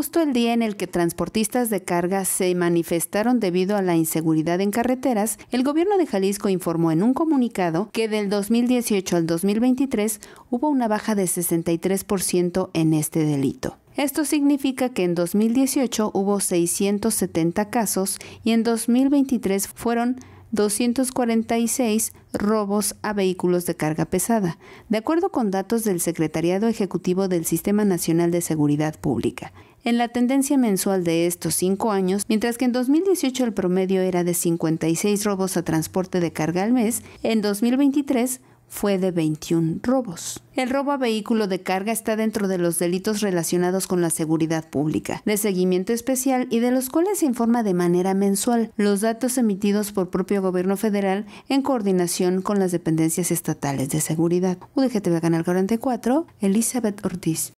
justo el día en el que transportistas de carga se manifestaron debido a la inseguridad en carreteras, el gobierno de Jalisco informó en un comunicado que del 2018 al 2023 hubo una baja de 63% en este delito. Esto significa que en 2018 hubo 670 casos y en 2023 fueron 246 robos a vehículos de carga pesada, de acuerdo con datos del Secretariado Ejecutivo del Sistema Nacional de Seguridad Pública. En la tendencia mensual de estos cinco años, mientras que en 2018 el promedio era de 56 robos a transporte de carga al mes, en 2023 fue de 21 robos. El robo a vehículo de carga está dentro de los delitos relacionados con la seguridad pública, de seguimiento especial y de los cuales se informa de manera mensual los datos emitidos por propio gobierno federal en coordinación con las dependencias estatales de seguridad. UDGTV Canal 44, Elizabeth Ortiz.